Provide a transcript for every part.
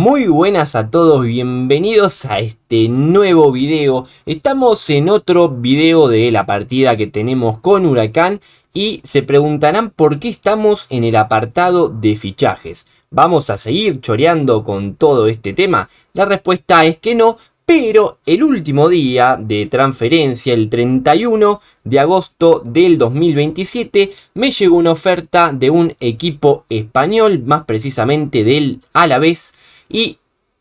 Muy buenas a todos, bienvenidos a este nuevo video. Estamos en otro video de la partida que tenemos con Huracán y se preguntarán por qué estamos en el apartado de fichajes. ¿Vamos a seguir choreando con todo este tema? La respuesta es que no, pero el último día de transferencia, el 31 de agosto del 2027, me llegó una oferta de un equipo español, más precisamente del Alavés, y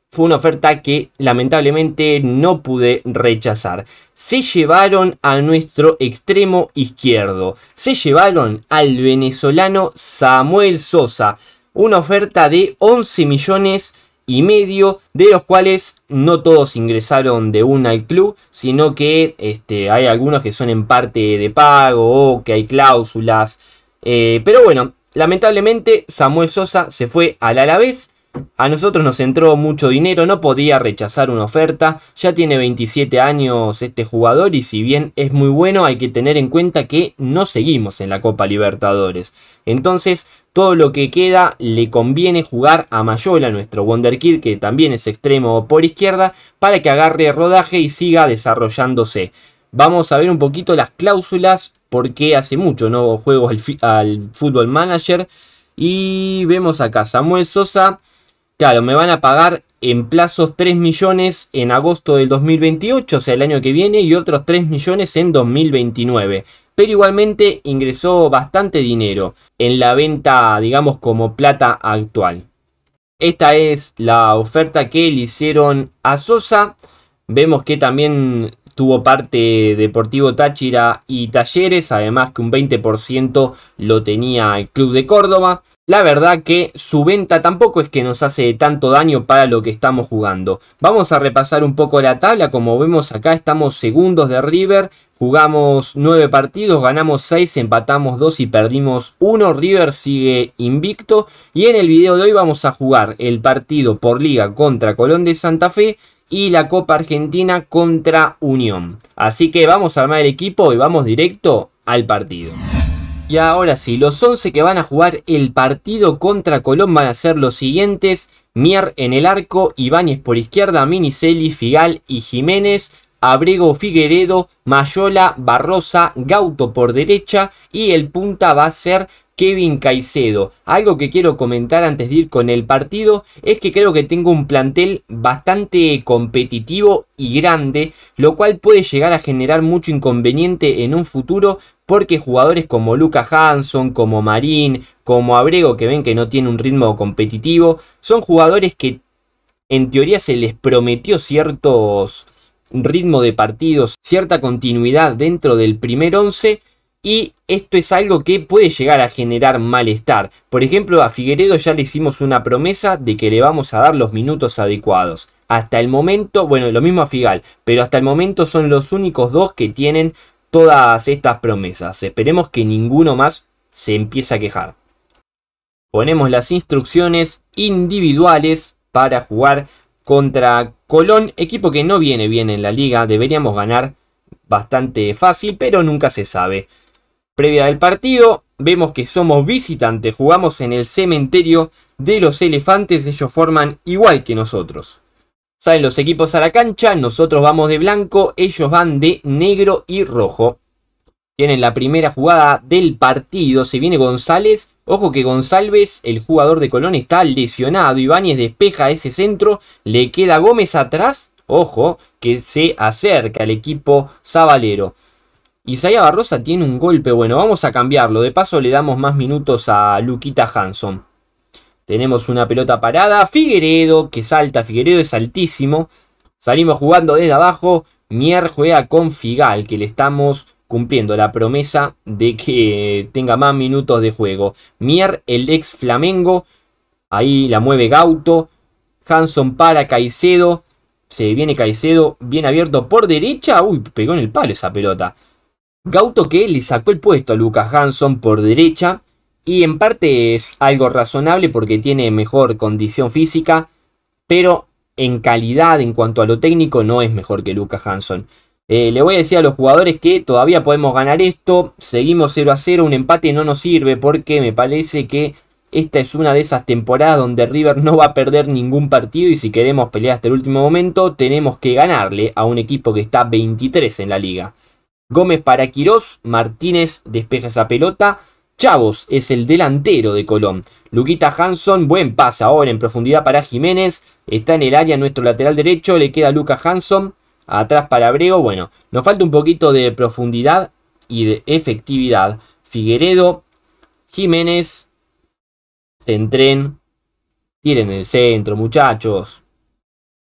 fue una oferta que lamentablemente no pude rechazar. Se llevaron a nuestro extremo izquierdo, se llevaron al venezolano Samuel Sosa, una oferta de 11 millones y medio, de los cuales no todos ingresaron de una al club, sino que este, hay algunos que son en parte de pago o que hay cláusulas. Eh, pero bueno, lamentablemente Samuel Sosa se fue al Alavés a nosotros nos entró mucho dinero, no podía rechazar una oferta, ya tiene 27 años este jugador y si bien es muy bueno hay que tener en cuenta que no seguimos en la Copa Libertadores. Entonces todo lo que queda le conviene jugar a Mayola, nuestro Wonder que también es extremo por izquierda, para que agarre rodaje y siga desarrollándose. Vamos a ver un poquito las cláusulas, porque hace mucho no juego al, al Football Manager. Y vemos acá Samuel Sosa, Claro, me van a pagar en plazos 3 millones en agosto del 2028, o sea, el año que viene, y otros 3 millones en 2029. Pero igualmente ingresó bastante dinero en la venta, digamos, como plata actual. Esta es la oferta que le hicieron a Sosa. Vemos que también tuvo parte Deportivo Táchira y Talleres, además que un 20% lo tenía el Club de Córdoba. La verdad que su venta tampoco es que nos hace tanto daño para lo que estamos jugando. Vamos a repasar un poco la tabla, como vemos acá estamos segundos de River, jugamos 9 partidos, ganamos 6, empatamos 2 y perdimos 1, River sigue invicto y en el video de hoy vamos a jugar el partido por liga contra Colón de Santa Fe, y la Copa Argentina contra Unión. Así que vamos a armar el equipo y vamos directo al partido. Y ahora sí, los 11 que van a jugar el partido contra Colón van a ser los siguientes. Mier en el arco, Ibáñez por izquierda, Miniceli, Figal y Jiménez. Abrego Figueredo, Mayola, Barrosa, Gauto por derecha y el punta va a ser Kevin Caicedo. Algo que quiero comentar antes de ir con el partido es que creo que tengo un plantel bastante competitivo y grande, lo cual puede llegar a generar mucho inconveniente en un futuro porque jugadores como Luca Hanson, como Marín, como Abrego, que ven que no tiene un ritmo competitivo, son jugadores que en teoría se les prometió ciertos ritmo de partidos, cierta continuidad dentro del primer 11. y esto es algo que puede llegar a generar malestar. Por ejemplo, a Figueredo ya le hicimos una promesa de que le vamos a dar los minutos adecuados. Hasta el momento, bueno, lo mismo a Figal, pero hasta el momento son los únicos dos que tienen todas estas promesas. Esperemos que ninguno más se empiece a quejar. Ponemos las instrucciones individuales para jugar contra Colón, equipo que no viene bien en la liga, deberíamos ganar bastante fácil, pero nunca se sabe. Previa del partido, vemos que somos visitantes, jugamos en el cementerio de los elefantes, ellos forman igual que nosotros. Salen los equipos a la cancha, nosotros vamos de blanco, ellos van de negro y rojo. Tienen la primera jugada del partido, se viene González Ojo que González, el jugador de Colón, está lesionado. Ibáñez despeja ese centro. Le queda Gómez atrás. Ojo que se acerca el equipo Zabalero. Isaiah Barrosa tiene un golpe bueno. Vamos a cambiarlo. De paso le damos más minutos a Luquita Hanson. Tenemos una pelota parada. Figueredo que salta. Figueredo es altísimo. Salimos jugando desde abajo. Mier juega con Figal que le estamos cumpliendo la promesa de que tenga más minutos de juego. Mier, el ex Flamengo, ahí la mueve Gauto. Hanson para Caicedo. Se viene Caicedo bien abierto por derecha. Uy, pegó en el palo esa pelota. Gauto que le sacó el puesto a Lucas Hanson por derecha. Y en parte es algo razonable porque tiene mejor condición física. Pero en calidad, en cuanto a lo técnico, no es mejor que Lucas Hanson. Eh, le voy a decir a los jugadores que todavía podemos ganar esto. Seguimos 0 a 0. Un empate no nos sirve porque me parece que esta es una de esas temporadas donde River no va a perder ningún partido. Y si queremos pelear hasta el último momento, tenemos que ganarle a un equipo que está 23 en la liga. Gómez para Quirós. Martínez despeja esa pelota. Chavos es el delantero de Colón. Luquita Hanson, buen pase ahora en profundidad para Jiménez. Está en el área nuestro lateral derecho. Le queda Luca Hanson. Atrás para Abrego, bueno, nos falta un poquito de profundidad y de efectividad. Figueredo, Jiménez, Centren, tiren el centro, muchachos.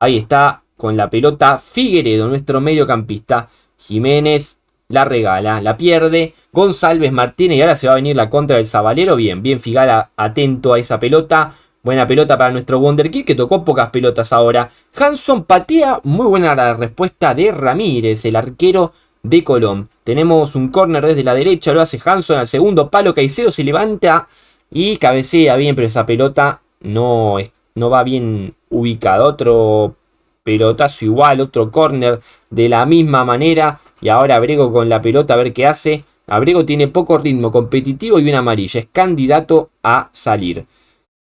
Ahí está con la pelota Figueredo, nuestro mediocampista. Jiménez la regala, la pierde. González Martínez y ahora se va a venir la contra del Zabalero. Bien, bien Figala atento a esa pelota. Buena pelota para nuestro Wonderkid que tocó pocas pelotas ahora. Hanson patea, muy buena la respuesta de Ramírez, el arquero de Colón. Tenemos un córner desde la derecha, lo hace Hanson al segundo palo, Caicedo se levanta y cabecea bien, pero esa pelota no, no va bien ubicada. Otro pelotazo igual, otro córner de la misma manera y ahora Abrego con la pelota a ver qué hace. Abrego tiene poco ritmo competitivo y una amarilla, es candidato a salir.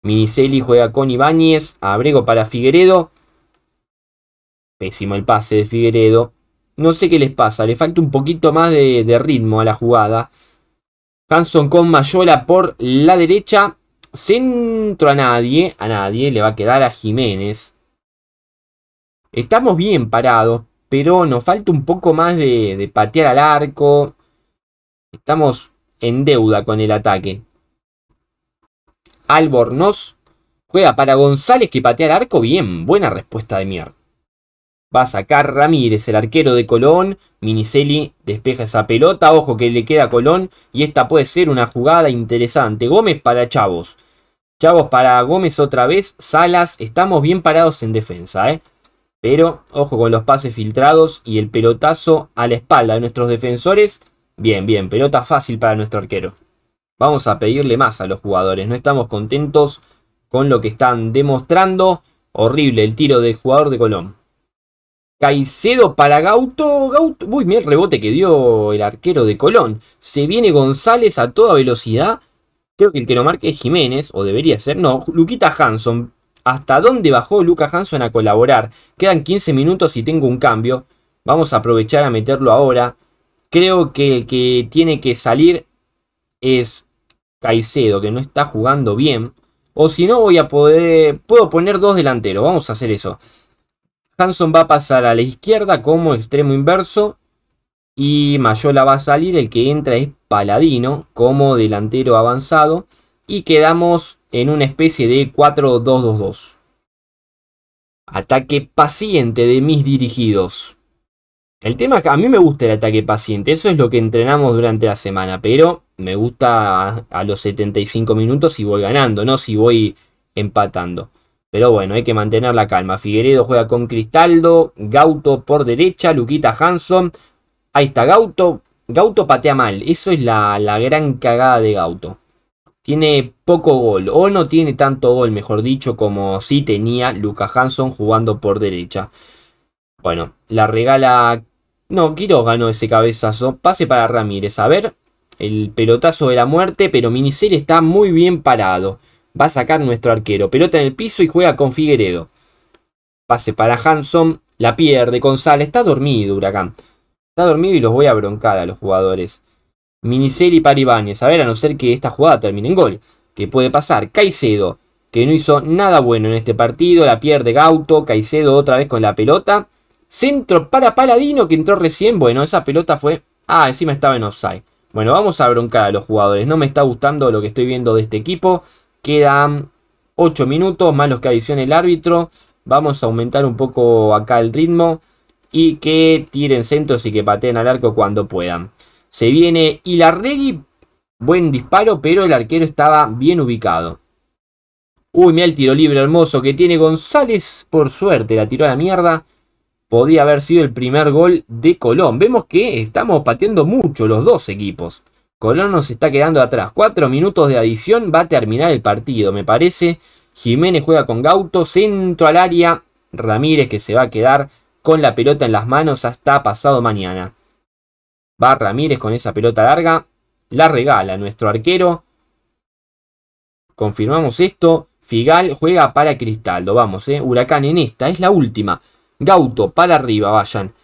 Miniceli juega con Ibáñez. Abrego para Figueredo. Pésimo el pase de Figueredo. No sé qué les pasa. Le falta un poquito más de, ritmo a la jugada. Hanson con Mayola por la derecha. Centro a nadie. A nadie. Le va a quedar a Jiménez. Estamos bien parados. Pero nos falta un poco más de patear al arco. Estamos en deuda con el ataque. Albornoz juega para González que patea el arco. Bien, buena respuesta de Mier. Va a sacar Ramírez, el arquero de Colón. Miniceli despeja esa pelota. Ojo que le queda Colón. Y esta puede ser una jugada interesante. Gómez para Chavos. Chavos para Gómez otra vez. Salas. Estamos bien parados en defensa. ¿eh? Pero ojo con los pases filtrados y el pelotazo a la espalda de nuestros defensores. Bien, bien. Pelota fácil para nuestro arquero vamos a pedirle más a los jugadores. No estamos contentos con lo que están demostrando. Horrible el tiro del jugador de Colón. Caicedo para Gauto. Uy, mira el rebote que dio el arquero de Colón. Se viene González a toda velocidad. Creo que el que lo marque es Jiménez, o debería ser. No, Luquita Hanson. ¿Hasta dónde bajó Luca Hanson a colaborar? Quedan 15 minutos y tengo un cambio. Vamos a aprovechar a meterlo ahora. Creo que el que tiene que salir es Caicedo, que no está jugando bien. O si no, voy a poder. Puedo poner dos delanteros. Vamos a hacer eso. Hanson va a pasar a la izquierda como extremo inverso. Y Mayola va a salir. El que entra es Paladino como delantero avanzado. Y quedamos en una especie de 4-2-2-2. Ataque paciente de mis dirigidos. El tema es que a mí me gusta el ataque paciente, eso es lo que entrenamos durante la semana, pero me gusta a, los 75 minutos si voy ganando, no si voy empatando. Pero bueno, hay que mantener la calma. Figueredo juega con Cristaldo, Gauto por derecha, Luquita Hanson. Ahí está, Gauto. Gauto patea mal. Eso es la, la gran cagada de Gauto. Tiene poco gol, o no tiene tanto gol, mejor dicho, como si tenía Luca Hanson jugando por derecha. Bueno, la regala no, Quiroz ganó ese cabezazo. Pase para Ramírez. A ver, el pelotazo de la muerte, pero Minicel está muy bien parado. Va a sacar nuestro arquero. Pelota en el piso y juega con Figueredo. Pase para Hanson. La pierde González. Está dormido, Huracán. Está dormido y los voy a broncar a los jugadores. Minicel y Paribáñez. A ver, a no ser que esta jugada termine en gol. ¿qué puede pasar. Caicedo, que no hizo nada bueno en este partido. La pierde Gauto. Caicedo otra vez con la pelota. Centro para Paladino que entró recién. Bueno, esa pelota fue... Ah, encima estaba en offside. Bueno, vamos a broncar a los jugadores. No me está gustando lo que estoy viendo de este equipo. Quedan 8 minutos más los que adicione el árbitro. Vamos a aumentar un poco acá el ritmo. Y que tiren centros y que pateen al arco cuando puedan. Se viene Ilarregui. Buen disparo, pero el arquero estaba bien ubicado. Uy, mira el tiro libre hermoso que tiene González. Por suerte, la tiró a la mierda podía haber sido el primer gol de Colón. Vemos que estamos pateando mucho los dos equipos. Colón nos está quedando atrás. Cuatro minutos de adición va a terminar el partido, me parece. Jiménez juega con Gauto, centro al área. Ramírez que se va a quedar con la pelota en las manos hasta pasado mañana. Va Ramírez con esa pelota larga. La regala nuestro arquero. Confirmamos esto. Figal juega para Cristaldo. Vamos, eh. Huracán en esta. Es la última. Gauto para arriba, vayan.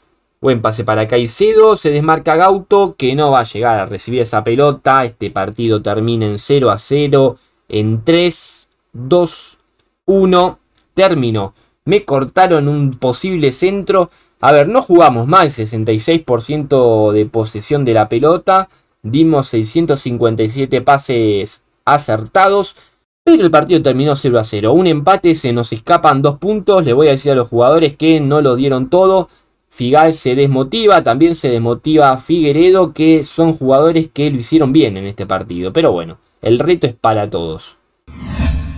Buen pase para Caicedo, se desmarca Gauto que no va a llegar a recibir esa pelota. Este partido termina en 0 a 0, en 3, 2, 1. termino. Me cortaron un posible centro. A ver, no jugamos mal, 66% de posesión de la pelota. Dimos 657 pases acertados el partido terminó 0 a 0. Un empate, se nos escapan dos puntos. Le voy a decir a los jugadores que no lo dieron todo. Figal se desmotiva, también se desmotiva Figueredo, que son jugadores que lo hicieron bien en este partido. Pero bueno, el reto es para todos.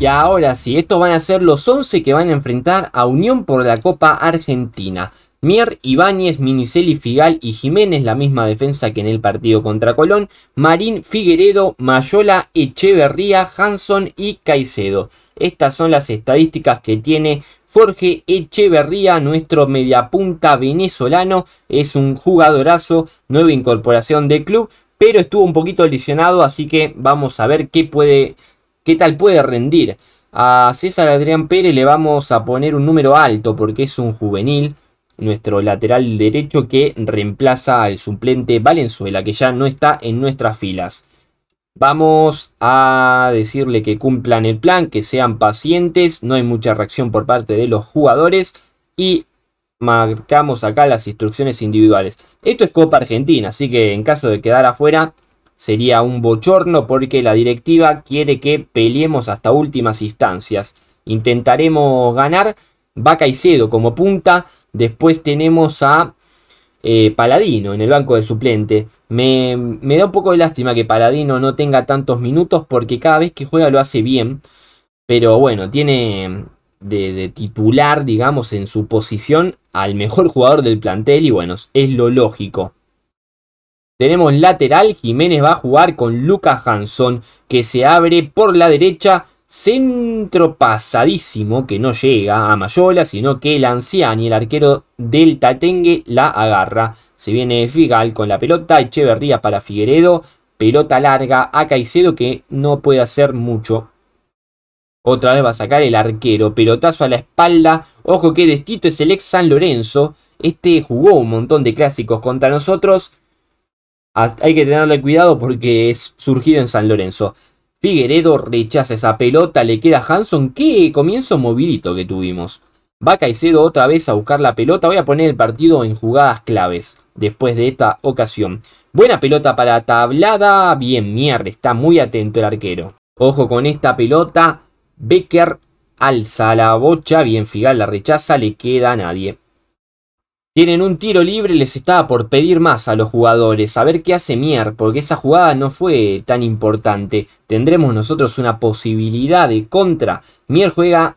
Y ahora sí, estos van a ser los 11 que van a enfrentar a Unión por la Copa Argentina. Mier, Ibáñez, Miniceli, Figal y Jiménez, la misma defensa que en el partido contra Colón, Marín, Figueredo, Mayola, Echeverría, Hanson y Caicedo. Estas son las estadísticas que tiene Jorge Echeverría, nuestro mediapunta venezolano, es un jugadorazo, nueva incorporación de club, pero estuvo un poquito lesionado, así que vamos a ver qué puede, qué tal puede rendir. A César Adrián Pérez le vamos a poner un número alto porque es un juvenil, nuestro lateral derecho que reemplaza al suplente Valenzuela, que ya no está en nuestras filas. Vamos a decirle que cumplan el plan, que sean pacientes, no hay mucha reacción por parte de los jugadores y marcamos acá las instrucciones individuales. Esto es Copa Argentina, así que en caso de quedar afuera sería un bochorno porque la directiva quiere que peleemos hasta últimas instancias. Intentaremos ganar, va Caicedo como punta, Después tenemos a eh, Paladino en el banco de suplente. Me, me, da un poco de lástima que Paladino no tenga tantos minutos porque cada vez que juega lo hace bien. Pero bueno, tiene de, de titular, digamos, en su posición al mejor jugador del plantel y bueno, es lo lógico. Tenemos lateral, Jiménez va a jugar con Lucas Hanson que se abre por la derecha Centro pasadísimo que no llega a Mayola, sino que el anciano y el arquero del Tatengue la agarra. Se viene Figal con la pelota, Echeverría para Figueredo, pelota larga a Caicedo que no puede hacer mucho. Otra vez va a sacar el arquero, pelotazo a la espalda, ojo que destito es el ex San Lorenzo, este jugó un montón de clásicos contra nosotros, hay que tenerle cuidado porque es surgido en San Lorenzo. Figueredo rechaza esa pelota, le queda Hanson. Qué comienzo movidito que tuvimos. Va Caicedo otra vez a buscar la pelota. Voy a poner el partido en jugadas claves después de esta ocasión. Buena pelota para Tablada. Bien, mierda, está muy atento el arquero. Ojo con esta pelota. Becker alza la bocha. Bien, Figal la rechaza, le queda a nadie. Tienen un tiro libre, les estaba por pedir más a los jugadores, a ver qué hace Mier, porque esa jugada no fue tan importante. Tendremos nosotros una posibilidad de contra. Mier juega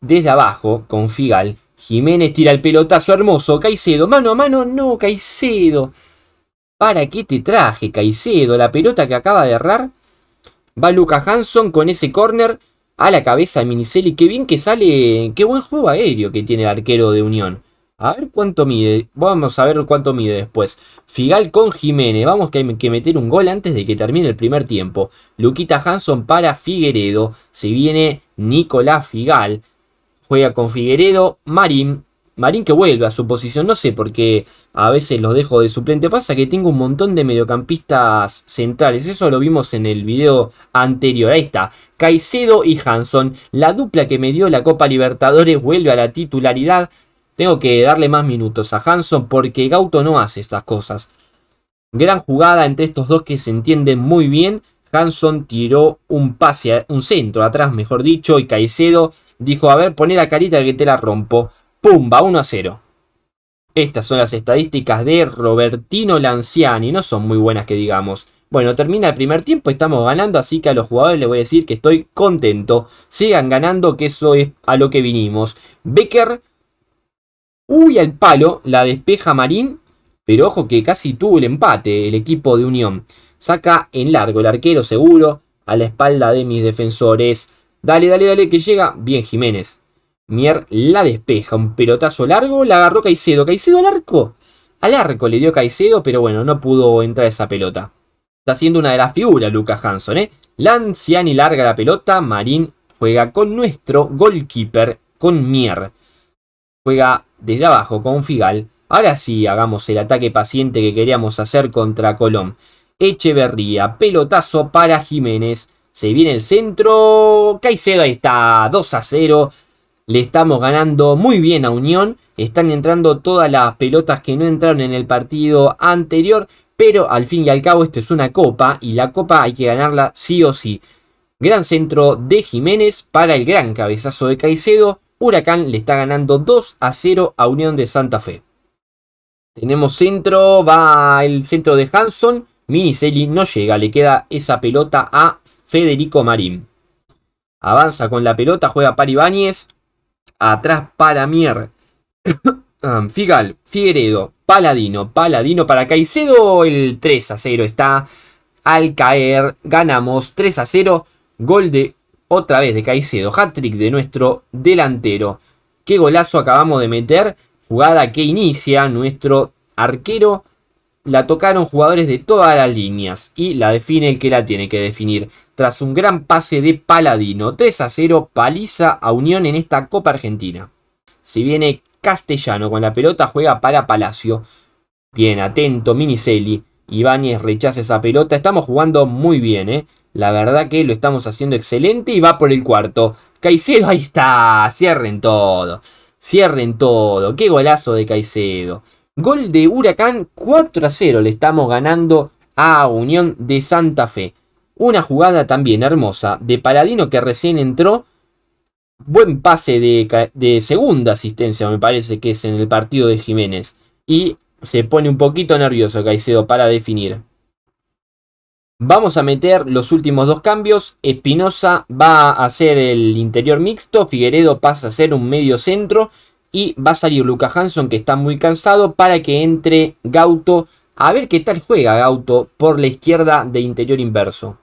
desde abajo con Figal. Jiménez tira el pelotazo hermoso. Caicedo, mano a mano, no, Caicedo. ¿Para qué te traje, Caicedo? La pelota que acaba de errar. Va Luca Hanson con ese córner a la cabeza de Miniceli. Qué bien que sale, qué buen juego aéreo que tiene el arquero de Unión a ver cuánto mide. Vamos a ver cuánto mide después. Figal con Jiménez. Vamos que hay que meter un gol antes de que termine el primer tiempo. Luquita Hanson para Figueredo. Se viene Nicolás Figal. Juega con Figueredo. Marín. Marín que vuelve a su posición. No sé por qué a veces los dejo de suplente. Pasa que tengo un montón de mediocampistas centrales. Eso lo vimos en el video anterior. Ahí está. Caicedo y Hanson. La dupla que me dio la Copa Libertadores vuelve a la titularidad tengo que darle más minutos a Hanson porque Gauto no hace estas cosas. Gran jugada entre estos dos que se entienden muy bien. Hanson tiró un pase, un centro atrás, mejor dicho, y Caicedo dijo, a ver, poné la carita que te la rompo. ¡Pumba! 1 a 0. Estas son las estadísticas de Robertino Lanciani, no son muy buenas que digamos. Bueno, termina el primer tiempo, estamos ganando, así que a los jugadores les voy a decir que estoy contento. Sigan ganando, que eso es a lo que vinimos. Becker Uy, al palo, la despeja Marín, pero ojo que casi tuvo el empate el equipo de Unión. Saca en largo el arquero seguro, a la espalda de mis defensores. Dale, dale, dale, que llega. Bien, Jiménez. Mier la despeja, un pelotazo largo, la agarró Caicedo. ¿Caicedo al arco? Al arco le dio Caicedo, pero bueno, no pudo entrar esa pelota. Está siendo una de las figuras Lucas Hanson, ¿eh? Lanciani larga la pelota, Marín juega con nuestro goalkeeper, con Mier juega desde abajo con Figal. Ahora sí, hagamos el ataque paciente que queríamos hacer contra Colón. Echeverría, pelotazo para Jiménez. Se viene el centro. Caicedo está, 2 a 0. Le estamos ganando muy bien a Unión. Están entrando todas las pelotas que no entraron en el partido anterior. Pero al fin y al cabo esto es una copa y la copa hay que ganarla sí o sí. Gran centro de Jiménez para el gran cabezazo de Caicedo. Huracán le está ganando 2 a 0 a Unión de Santa Fe. Tenemos centro, va el centro de Hanson. Miniceli no llega, le queda esa pelota a Federico Marín. Avanza con la pelota, juega Paribáñez. Atrás para Mier. Ah, Figal, Figueredo, Paladino, Paladino para Caicedo. El 3 a 0 está al caer. Ganamos 3 a 0. Gol de otra vez de Caicedo, hat-trick de nuestro delantero. Qué golazo acabamos de meter, jugada que inicia nuestro arquero. La tocaron jugadores de todas las líneas y la define el que la tiene que definir. Tras un gran pase de Paladino, 3 a 0, paliza a Unión en esta Copa Argentina. Si viene Castellano con la pelota, juega para Palacio. Bien, atento, Miniceli. Ibáñez rechaza esa pelota. Estamos jugando muy bien, ¿eh? La verdad que lo estamos haciendo excelente y va por el cuarto. Caicedo, ahí está. Cierren todo. Cierren todo. Qué golazo de Caicedo. Gol de Huracán 4 a 0. Le estamos ganando a Unión de Santa Fe. Una jugada también hermosa de Paladino que recién entró. Buen pase de, de segunda asistencia, me parece que es en el partido de Jiménez. Y se pone un poquito nervioso Caicedo para definir. Vamos a meter los últimos dos cambios. Espinosa va a hacer el interior mixto. Figueredo pasa a ser un medio centro. Y va a salir Luca Hanson, que está muy cansado, para que entre Gauto. A ver qué tal juega Gauto por la izquierda de interior inverso.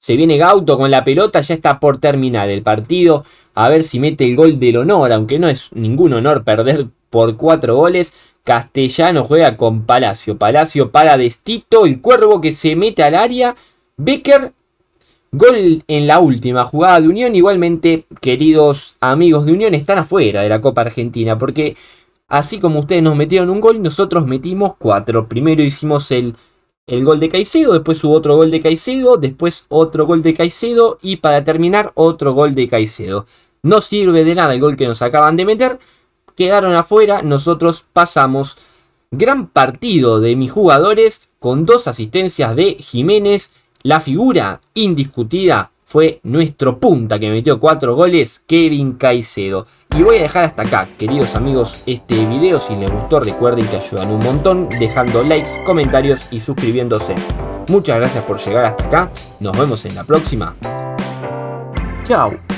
Se viene Gauto con la pelota, ya está por terminar el partido. A ver si mete el gol del honor, aunque no es ningún honor perder por cuatro goles. Castellano juega con Palacio. Palacio para Destito. El cuervo que se mete al área. Becker. Gol en la última jugada de Unión. Igualmente, queridos amigos de Unión, están afuera de la Copa Argentina. Porque así como ustedes nos metieron un gol, nosotros metimos cuatro. Primero hicimos el, el gol de Caicedo. Después hubo otro gol de Caicedo. Después otro gol de Caicedo. Y para terminar, otro gol de Caicedo. No sirve de nada el gol que nos acaban de meter quedaron afuera. Nosotros pasamos gran partido de mis jugadores con dos asistencias de Jiménez. La figura indiscutida fue nuestro punta que metió cuatro goles, Kevin Caicedo. Y voy a dejar hasta acá, queridos amigos, este video. Si les gustó recuerden que ayudan un montón dejando likes, comentarios y suscribiéndose. Muchas gracias por llegar hasta acá. Nos vemos en la próxima. Chao.